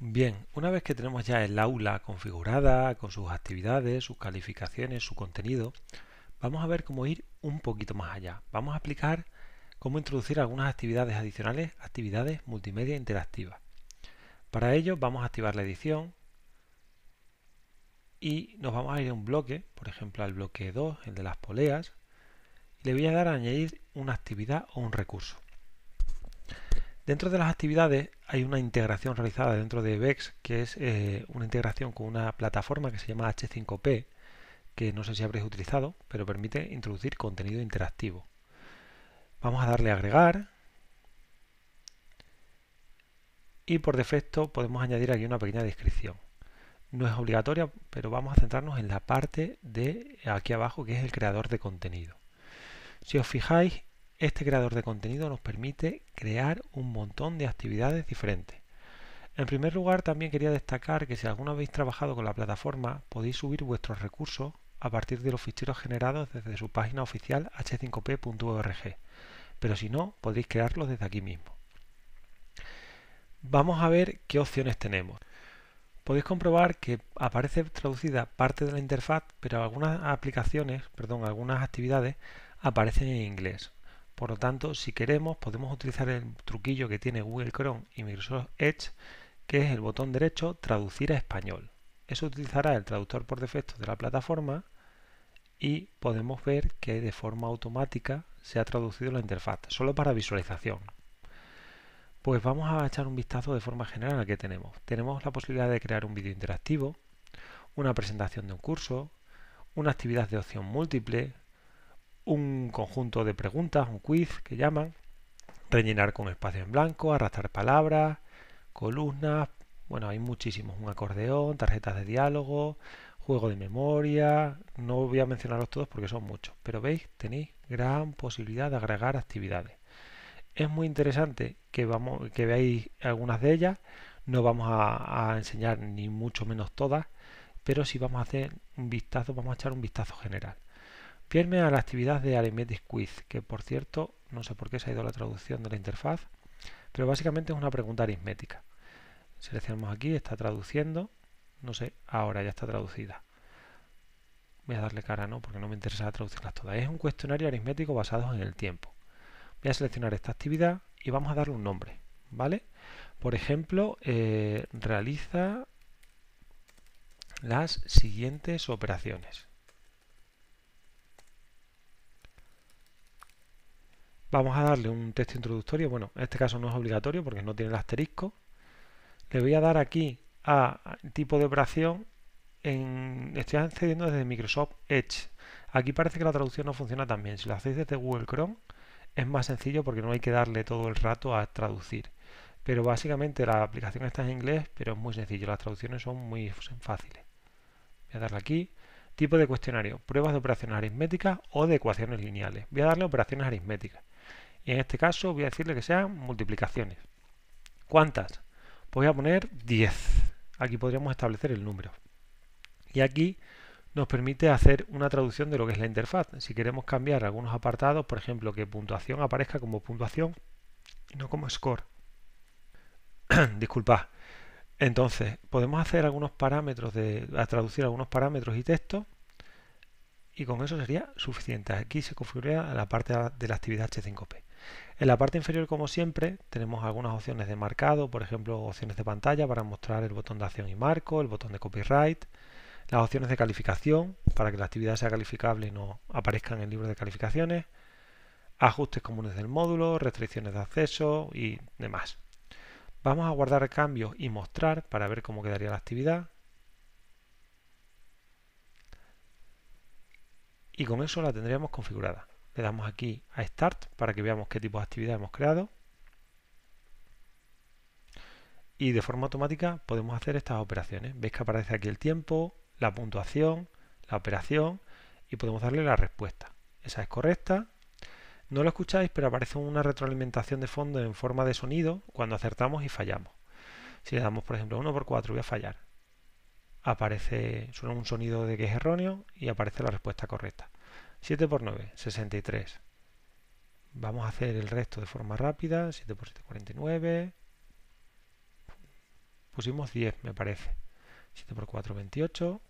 Bien, una vez que tenemos ya el aula configurada, con sus actividades, sus calificaciones, su contenido, vamos a ver cómo ir un poquito más allá. Vamos a aplicar cómo introducir algunas actividades adicionales, actividades multimedia interactivas. Para ello vamos a activar la edición y nos vamos a ir a un bloque, por ejemplo al bloque 2, el de las poleas, y le voy a dar a añadir una actividad o un recurso. Dentro de las actividades hay una integración realizada dentro de VEX, que es eh, una integración con una plataforma que se llama H5P, que no sé si habréis utilizado, pero permite introducir contenido interactivo. Vamos a darle a agregar. Y por defecto podemos añadir aquí una pequeña descripción. No es obligatoria, pero vamos a centrarnos en la parte de aquí abajo, que es el creador de contenido. Si os fijáis, este creador de contenido nos permite crear un montón de actividades diferentes. En primer lugar, también quería destacar que si alguna habéis trabajado con la plataforma, podéis subir vuestros recursos a partir de los ficheros generados desde su página oficial h5p.org, pero si no, podéis crearlos desde aquí mismo. Vamos a ver qué opciones tenemos. Podéis comprobar que aparece traducida parte de la interfaz, pero algunas aplicaciones, perdón, algunas actividades aparecen en inglés. Por lo tanto, si queremos, podemos utilizar el truquillo que tiene Google Chrome y Microsoft Edge, que es el botón derecho Traducir a español. Eso utilizará el traductor por defecto de la plataforma y podemos ver que de forma automática se ha traducido la interfaz, solo para visualización. Pues vamos a echar un vistazo de forma general a que tenemos. Tenemos la posibilidad de crear un vídeo interactivo, una presentación de un curso, una actividad de opción múltiple, un conjunto de preguntas, un quiz que llaman, rellenar con espacio en blanco, arrastrar palabras, columnas, bueno, hay muchísimos, un acordeón, tarjetas de diálogo, juego de memoria, no voy a mencionarlos todos porque son muchos, pero veis, tenéis gran posibilidad de agregar actividades. Es muy interesante que, vamos, que veáis algunas de ellas, no vamos a, a enseñar ni mucho menos todas, pero si vamos a hacer un vistazo, vamos a echar un vistazo general. Pierme a la actividad de Arithmetic Quiz, que por cierto, no sé por qué se ha ido la traducción de la interfaz, pero básicamente es una pregunta aritmética. Seleccionamos aquí, está traduciendo, no sé, ahora ya está traducida. Voy a darle cara, ¿no? Porque no me interesa traducirlas todas. Es un cuestionario aritmético basado en el tiempo. Voy a seleccionar esta actividad y vamos a darle un nombre, ¿vale? Por ejemplo, eh, realiza las siguientes operaciones. Vamos a darle un texto introductorio. Bueno, en este caso no es obligatorio porque no tiene el asterisco. Le voy a dar aquí a tipo de operación. estoy accediendo desde Microsoft Edge. Aquí parece que la traducción no funciona tan bien. Si la hacéis desde Google Chrome es más sencillo porque no hay que darle todo el rato a traducir. Pero básicamente la aplicación está en inglés, pero es muy sencillo. Las traducciones son muy fáciles. Voy a darle aquí. Tipo de cuestionario. Pruebas de operaciones aritméticas o de ecuaciones lineales. Voy a darle operaciones aritméticas y en este caso voy a decirle que sean multiplicaciones. ¿Cuántas? Pues voy a poner 10. Aquí podríamos establecer el número. Y aquí nos permite hacer una traducción de lo que es la interfaz. Si queremos cambiar algunos apartados, por ejemplo, que puntuación aparezca como puntuación y no como score. Disculpad. Entonces, podemos hacer algunos parámetros de traducir algunos parámetros y texto y con eso sería suficiente. Aquí se configura la parte de la actividad H5P. En la parte inferior, como siempre, tenemos algunas opciones de marcado, por ejemplo, opciones de pantalla para mostrar el botón de acción y marco, el botón de copyright, las opciones de calificación para que la actividad sea calificable y no aparezca en el libro de calificaciones, ajustes comunes del módulo, restricciones de acceso y demás. Vamos a guardar cambios y mostrar para ver cómo quedaría la actividad. Y con eso la tendríamos configurada. Le damos aquí a Start para que veamos qué tipo de actividad hemos creado. Y de forma automática podemos hacer estas operaciones. Veis que aparece aquí el tiempo, la puntuación, la operación y podemos darle la respuesta. Esa es correcta. No lo escucháis, pero aparece una retroalimentación de fondo en forma de sonido cuando acertamos y fallamos. Si le damos, por ejemplo, 1 por 4 voy a fallar, aparece, suena un sonido de que es erróneo y aparece la respuesta correcta. 7 por 9, 63. Vamos a hacer el resto de forma rápida. 7 por 7, 49. Pusimos 10, me parece. 7 por 4, 28.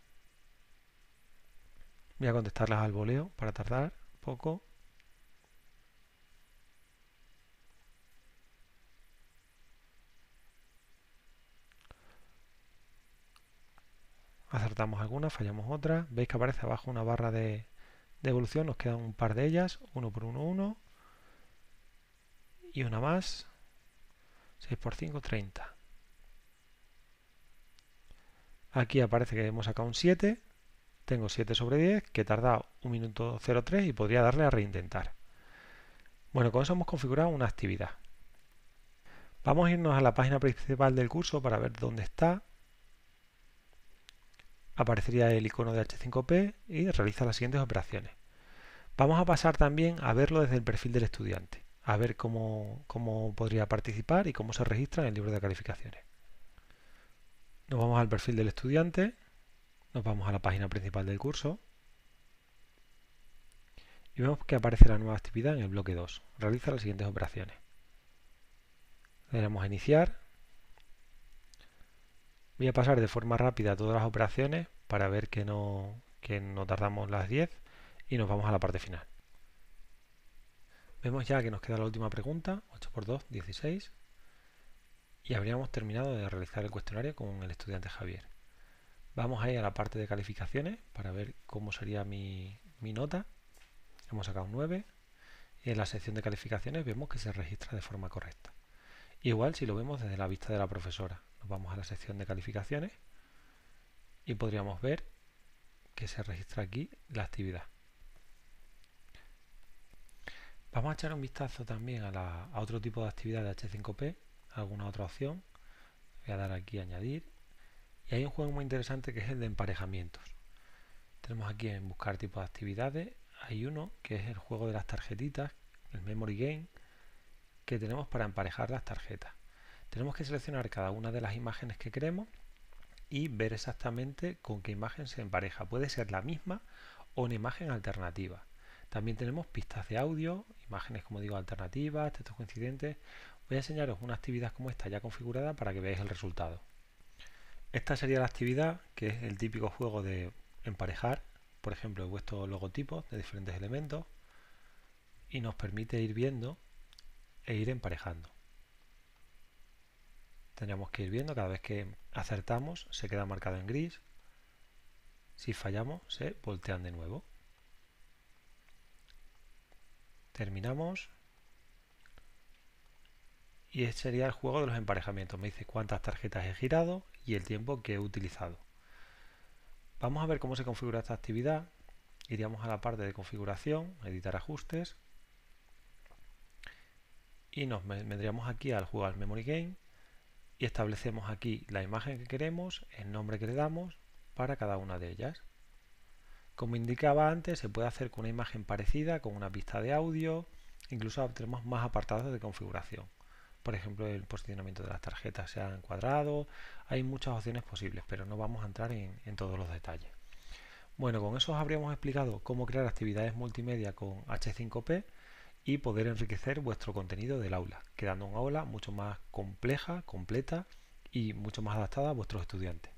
Voy a contestarlas al voleo para tardar poco. Acertamos algunas, fallamos otras. Veis que aparece abajo una barra de, de evolución nos quedan un par de ellas, 1 por 1, 1 y una más, 6 por 5, 30. Aquí aparece que hemos sacado un 7, tengo 7 sobre 10 que tarda 1 minuto 03 y podría darle a reintentar. Bueno, con eso hemos configurado una actividad. Vamos a irnos a la página principal del curso para ver dónde está aparecería el icono de H5P y realiza las siguientes operaciones. Vamos a pasar también a verlo desde el perfil del estudiante, a ver cómo, podría participar y cómo se registra en el libro de calificaciones. Nos vamos al perfil del estudiante, nos vamos a la página principal del curso y vemos que aparece la nueva actividad en el bloque 2. Realiza las siguientes operaciones. Le damos a iniciar Voy a pasar de forma rápida todas las operaciones para ver que no, tardamos las 10 y nos vamos a la parte final. Vemos ya que nos queda la última pregunta, 8 por 2, 16, y habríamos terminado de realizar el cuestionario con el estudiante Javier. Vamos a ir a la parte de calificaciones para ver cómo sería mi, mi nota. Hemos sacado un 9 y en la sección de calificaciones vemos que se registra de forma correcta. Igual si lo vemos desde la vista de la profesora vamos a la sección de calificaciones y podríamos ver que se registra aquí la actividad. Vamos a echar un vistazo también a, la, otro tipo de actividad de H5P, alguna otra opción. Voy a dar aquí a añadir. Y hay un juego muy interesante que es el de emparejamientos. Tenemos aquí en buscar tipos de actividades. Hay uno que es el juego de las tarjetitas, el Memory Game, que tenemos para emparejar las tarjetas. Tenemos que seleccionar cada una de las imágenes que queremos y ver exactamente con qué imagen se empareja. Puede ser la misma o una imagen alternativa. También tenemos pistas de audio, imágenes como digo alternativas, textos coincidentes. Voy a enseñaros una actividad como esta ya configurada para que veáis el resultado. Esta sería la actividad, que es el típico juego de emparejar, por ejemplo, puesto logotipos de diferentes elementos y nos permite ir viendo e ir emparejando. Tendríamos que ir viendo, cada vez que acertamos se queda marcado en gris. Si fallamos se voltean de nuevo. Terminamos. Y este sería el juego de los emparejamientos. Me dice cuántas tarjetas he girado y el tiempo que he utilizado. Vamos a ver cómo se configura esta actividad. Iríamos a la parte de configuración, editar ajustes. Y nos vendríamos aquí al juego al Memory Game y establecemos aquí la imagen que queremos, el nombre que le damos para cada una de ellas. Como indicaba antes, se puede hacer con una imagen parecida, con una pista de audio, incluso tenemos más apartados de configuración. Por ejemplo, el posicionamiento de las tarjetas se ha encuadrado, hay muchas opciones posibles, pero no vamos a entrar en, en todos los detalles. Bueno, con eso os habríamos explicado cómo crear actividades multimedia con H5P, y poder enriquecer vuestro contenido del aula, quedando un aula mucho más compleja, completa y mucho más adaptada a vuestros estudiantes.